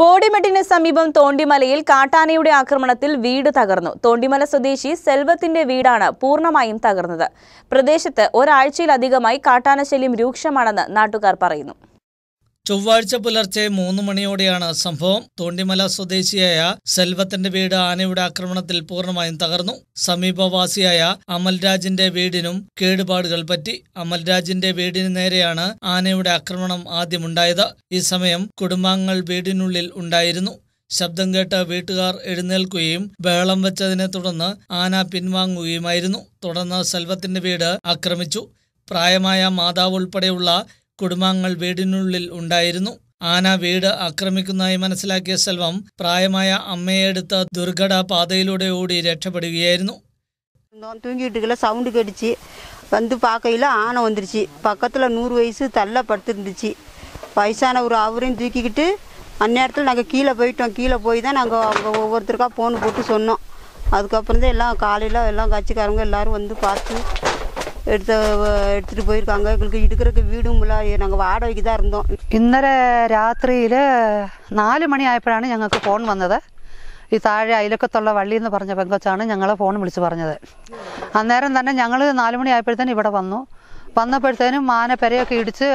ബോഡിമെട്ടിന് സമീപം തോണ്ടിമലയിൽ കാട്ടാനയുടെ ആക്രമണത്തിൽ വീട് തകർന്നു തോണ്ടിമല സ്വദേശി സെൽവത്തിന്റെ വീടാണ് പൂർണ്ണമായും തകർന്നത് പ്രദേശത്ത് ഒരാഴ്ചയിലധികമായി കാട്ടാന ശല്യം രൂക്ഷമാണെന്ന് നാട്ടുകാർ പറയുന്നു ചൊവ്വാഴ്ച പുലർച്ചെ മൂന്ന് മണിയോടെയാണ് സംഭവം തോണ്ടിമല സ്വദേശിയായ സെൽവത്തിന്റെ വീട് ആനയുടെ ആക്രമണത്തിൽ പൂർണ്ണമായും തകർന്നു സമീപവാസിയായ അമൽരാജിന്റെ വീടിനും കേടുപാടുകൾ പറ്റി അമൽരാജിന്റെ വീടിന് നേരെയാണ് ആനയുടെ ആക്രമണം ആദ്യമുണ്ടായത് ഈ സമയം കുടുംബാംഗങ്ങൾ വീടിനുള്ളിൽ ഉണ്ടായിരുന്നു ശബ്ദം കേട്ട് വീട്ടുകാർ എഴുന്നേൽക്കുകയും ബഹളം വെച്ചതിനെ തുടർന്ന് ആന പിൻവാങ്ങുകയുമായിരുന്നു തുടർന്ന് സെൽവത്തിന്റെ വീട് ആക്രമിച്ചു പ്രായമായ മാതാവ് ഉൾപ്പെടെയുള്ള കുടുംബാംഗങ്ങൾ വീടിനുള്ളിൽ ഉണ്ടായിരുന്നു ആന വീട് ആക്രമിക്കുന്നതായി മനസ്സിലാക്കിയ സെൽവം പ്രായമായ അമ്മയെടുത്ത ദുർഘട പാതയിലൂടെ ഓടി രക്ഷപ്പെടുകയായിരുന്നു തൂങ്ങിയിട്ടുള്ള സൗണ്ട് കടിച്ച് വന്ന് പാക്കയില ആന വന്നിരിച്ച് പക്കത്തുള്ള നൂറ് വയസ്സ് തല്ല പടുത്തിരുന്നിച്ച് വയസ്സാന ഒരു അവരെയും തൂക്കിക്കിട്ട് അന്നേരത്തിൽ நாங்கள் கீழே போயிட்டோம் கீழே போய் தான் நாங்கள் அங்கே ஒவ்வொருத்தருக்கா போன் போட்டு சொன்னோம் அதுக்கப்புறம் എല്ലാം எல்லாம் എല്ലാം எல்லாம் എല്ലാവരും വന്ന് வந்து എടുത്ത് எடுத்துகிட்டு போயிருக்காங்க எங்களுக்கு இருக்கிறக்கு വീടും ഞങ്ങൾ நாங்கள் வாடகைக்கு தான் ഇന്നലെ രാത്രിയിൽ നാല് മണിയായപ്പോഴാണ് ഞങ്ങൾക്ക് ഫോൺ വന്നത് ഈ താഴെ അയിലക്കത്തുള്ള വള്ളി എന്ന് പറഞ്ഞ പെങ്കൊച്ചാണ് ഞങ്ങളെ ഫോൺ വിളിച്ച് പറഞ്ഞത് അന്നേരം തന്നെ ഞങ്ങൾ നാല് മണിയായപ്പോഴത്തേനും ഇവിടെ വന്നു വന്നപ്പോഴത്തേനും മാന പെരയൊക്കെ ഇടിച്ച്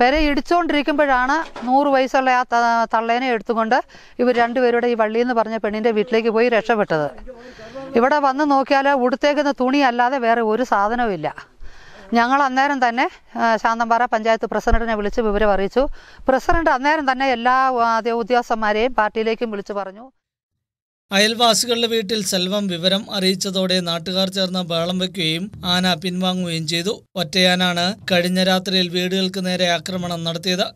പെര ഇടിച്ചുകൊണ്ടിരിക്കുമ്പോഴാണ് നൂറ് വയസ്സുള്ള ആ തള്ളേനെ എടുത്തുകൊണ്ട് ഇവർ രണ്ടുപേരുടെ ഈ വള്ളി എന്ന് പറഞ്ഞ പെണ്ണിൻ്റെ വീട്ടിലേക്ക് പോയി രക്ഷപ്പെട്ടത് ഇവിടെ വന്ന് നോക്കിയാൽ ഉടുത്തേക്കുന്ന തുണി അല്ലാതെ വേറെ ഒരു സാധനവും ഇല്ല ഞങ്ങൾ അന്നേരം തന്നെ ശാന്തമ്പാറ പഞ്ചായത്ത് പ്രസിഡന്റിനെ വിളിച്ച് വിവരം അറിയിച്ചു പ്രസിഡന്റ് അന്നേരം തന്നെ എല്ലാ ഉദ്യോഗസ്ഥന്മാരെയും പാർട്ടിയിലേക്കും വിളിച്ചു പറഞ്ഞു അയൽവാസികളുടെ വീട്ടിൽ സെൽവം വിവരം അറിയിച്ചതോടെ നാട്ടുകാർ ചേർന്ന് ബഹളം വയ്ക്കുകയും ആന പിൻവാങ്ങുകയും ചെയ്തു ഒറ്റയാനാണ് കഴിഞ്ഞ രാത്രിയിൽ വീടുകൾക്ക് നേരെ ആക്രമണം നടത്തിയത്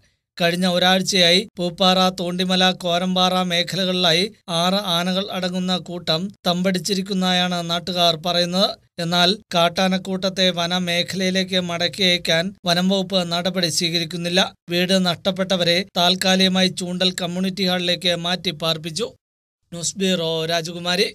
കഴിഞ്ഞ ഒരാഴ്ചയായി പൂപ്പാറ തോണ്ടിമല കോരമ്പാറ മേഖലകളിലായി ആറ് ആനകൾ അടങ്ങുന്ന കൂട്ടം തമ്പടിച്ചിരിക്കുന്നതായാണ് നാട്ടുകാർ പറയുന്നത് എന്നാൽ കാട്ടാനക്കൂട്ടത്തെ വനമേഖലയിലേക്ക് മടക്കി അയക്കാൻ വനം വകുപ്പ് നടപടി സ്വീകരിക്കുന്നില്ല വീട് നഷ്ടപ്പെട്ടവരെ താൽക്കാലികമായി ചൂണ്ടൽ കമ്മ്യൂണിറ്റി ഹാളിലേക്ക് മാറ്റി പാർപ്പിച്ചു ന്യൂസ് ബ്യൂറോ രാജകുമാരി